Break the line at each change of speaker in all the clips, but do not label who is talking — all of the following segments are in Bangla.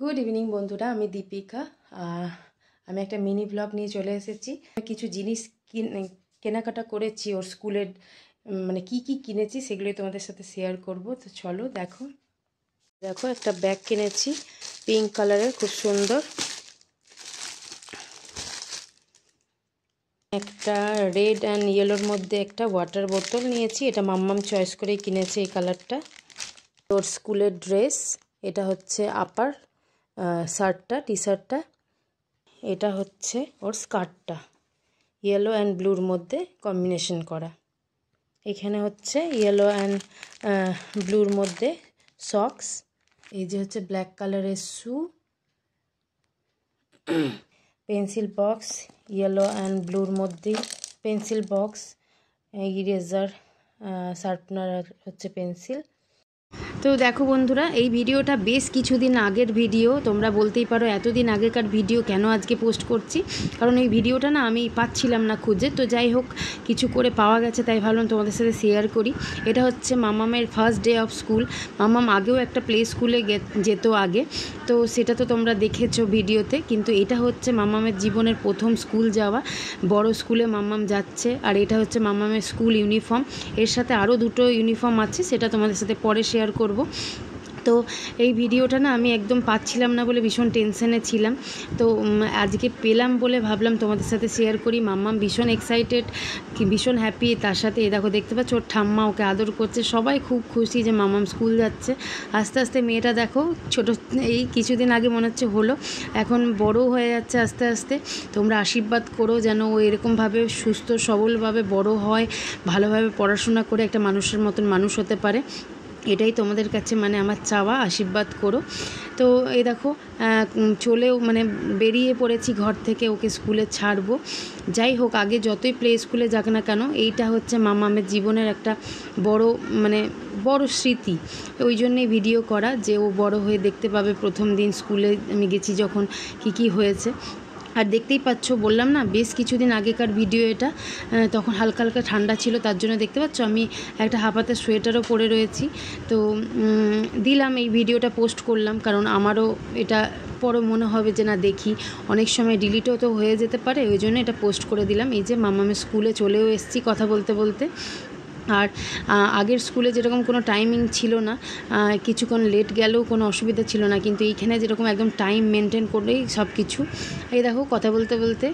গুড ইভিনিং বন্ধুরা আমি দীপিকা আমি একটা মিনি ব্লগ নিয়ে চলে এসেছি কিছু জিনিস কেনাকাটা করেছি ওর স্কুলের মানে কি কি কিনেছি সেগুলোই তোমাদের সাথে শেয়ার করব তো চলো দেখো দেখো একটা ব্যাগ কিনেছি পিঙ্ক কালারের খুব সুন্দর একটা রেড অ্যান্ড ইয়েলোর মধ্যে একটা ওয়াটার বোতল নিয়েছি এটা মাম্মাম চয়েস করেই কিনেছে এই কালারটা ওর স্কুলের ড্রেস এটা হচ্ছে আপার শার্টটা টি শার্টটা এটা হচ্ছে ওর স্কার্টটা ইয়েলো অ্যান্ড ব্লুর মধ্যে কম্বিনেশন করা এখানে হচ্ছে ইয়েলো অ্যান্ড ব্লুর মধ্যে সক্স এই যে হচ্ছে ব্ল্যাক কালারের shoe pencil box yellow and ব্লুর মধ্যে পেন্সিল বক্স ইরেজার শার্পনার হচ্ছে পেন্সিল তো দেখো বন্ধুরা এই ভিডিওটা বেশ কিছুদিন আগের ভিডিও তোমরা বলতেই পারো এতদিন আগেকার ভিডিও কেন আজকে পোস্ট করছি কারণ এই ভিডিওটা না আমি পাচ্ছিলাম না খুঁজে তো যাই হোক কিছু করে পাওয়া গেছে তাই ভাবলাম তোমাদের সাথে শেয়ার করি এটা হচ্ছে মামামের ফার্স্ট ডে অফ স্কুল মামাম আগেও একটা প্লে স্কুলে যেত আগে তো সেটা তো তোমরা দেখেছো ভিডিওতে কিন্তু এটা হচ্ছে মামামের জীবনের প্রথম স্কুল যাওয়া বড় স্কুলে মামাম যাচ্ছে আর এটা হচ্ছে মামামের স্কুল ইউনিফর্ম এর সাথে আরও দুটো ইউনিফর্ম আছে সেটা তোমাদের সাথে পরে শেয়ার করবো করব তো এই ভিডিওটা না আমি একদম পাচ্ছিলাম না বলে ভীষণ টেনশনে ছিলাম তো আজকে পেলাম বলে ভাবলাম তোমাদের সাথে শেয়ার করি মাম্মা ভীষণ এক্সাইটেড কি ভীষণ হ্যাপি তার সাথে এ দেখো দেখতে পাচ্ছ ওর ঠাম্মা ওকে আদর করছে সবাই খুব খুশি যে মামাম স্কুল যাচ্ছে আস্তে আস্তে মেয়েটা দেখো ছোট এই কিছুদিন আগে মনে হচ্ছে হলো এখন বড় হয়ে যাচ্ছে আস্তে আস্তে তোমরা আশীর্বাদ করো যেন ও এরকমভাবে সুস্থ সবলভাবে বড় হয় ভালোভাবে পড়াশোনা করে একটা মানুষের মতন মানুষ হতে পারে এটাই তোমাদের কাছে মানে আমার চাওয়া আশীর্বাদ করো তো এ দেখো চলেও মানে বেরিয়ে পড়েছি ঘর থেকে ওকে স্কুলে ছাড়বো যাই হোক আগে যতই প্লে স্কুলে যাক না কেন এইটা হচ্ছে মামা আমার জীবনের একটা বড় মানে বড় স্মৃতি ওই জন্যেই ভিডিও করা যে ও বড় হয়ে দেখতে পাবে প্রথম দিন স্কুলে আমি গেছি যখন কি কি হয়েছে আর দেখতেই পাচ্ছ বললাম না বেশ কিছুদিন আগেকার ভিডিও এটা তখন হালকা হালকা ঠান্ডা ছিল তার জন্য দেখতে পাচ্ছ আমি একটা হাফাতে সোয়েটারও পরে রয়েছি তো দিলাম এই ভিডিওটা পোস্ট করলাম কারণ আমারও এটা পরও মনে হবে যে না দেখি অনেক সময় ডিলিটও তো হয়ে যেতে পারে ওই জন্য এটা পোস্ট করে দিলাম এই যে মামামের স্কুলে চলেও এসেছি কথা বলতে বলতে আর আগের স্কুলে যেরকম কোনো টাইমিং ছিল না কিছুক্ষণ লেট গেলেও কোনো অসুবিধা ছিল না কিন্তু এইখানে যেরকম একদম টাইম মেনটেন করেই সব কিছু এই দেখো কথা বলতে বলতে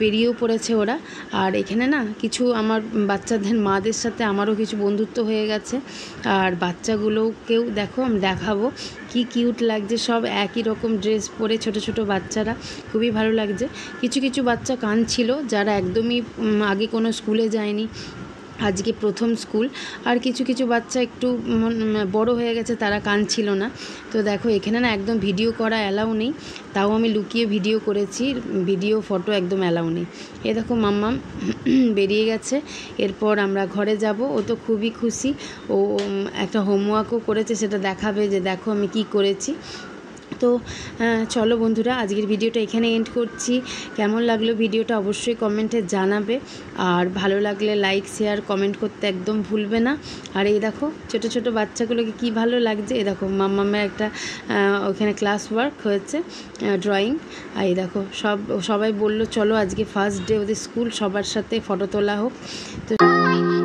বেরিয়েও পড়েছে ওরা আর এখানে না কিছু আমার বাচ্চাদের মাদের সাথে আমারও কিছু বন্ধুত্ব হয়ে গেছে আর বাচ্চাগুলোকেও দেখো আমি দেখাবো কি কিউট লাগছে সব একই রকম ড্রেস পরে ছোট ছোট বাচ্চারা খুবই ভালো লাগছে কিছু কিছু বাচ্চা কান ছিল যারা একদমই আগে কোনো স্কুলে যায়নি আজকে প্রথম স্কুল আর কিছু কিছু বাচ্চা একটু বড় হয়ে গেছে তারা কাঁদছিল না তো দেখো এখানে না একদম ভিডিও করা অ্যালাউ নেই তাও আমি লুকিয়ে ভিডিও করেছি ভিডিও ফটো একদম অ্যালাউ নেই এ দেখো মাম্মাম বেরিয়ে গেছে এরপর আমরা ঘরে যাব ও তো খুবই খুশি ও একটা হোমওয়ার্কও করেছে সেটা দেখাবে যে দেখো আমি কি করেছি তো চলো বন্ধুরা আজকের ভিডিওটা এখানে এন্ড করছি কেমন লাগলো ভিডিওটা অবশ্যই কমেন্টে জানাবে আর ভালো লাগলে লাইক শেয়ার কমেন্ট করতে একদম ভুলবে না আর এই দেখো ছোট ছোট বাচ্চাগুলোকে কি ভালো লাগছে এই দেখো মাম্মামের একটা ওখানে ক্লাস ওয়ার্ক হয়েছে ড্রয়িং আর এই দেখো সব সবাই বলল চলো আজকে ফার্স্ট ডে ওদের স্কুল সবার সাথে ফটো তোলা হোক তো